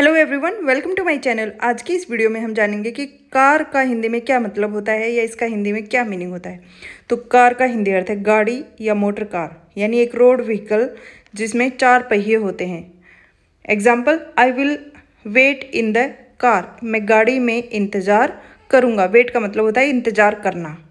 hello everyone welcome to my channel आज की इस वीडियो में हम जानेंगे कि कार का हिंदी में क्या मतलब होता है या इसका हिंदी में क्या मीनिंग होता है तो कार का हिंदी अर्थ है गाड़ी या मोटर कार यानी एक रोड व्हीकल जिसमें चार पहिए होते हैं example I will wait in the car मैं गाड़ी में इंतज़ार करूँगा वेट का मतलब होता है इंतज़ार करना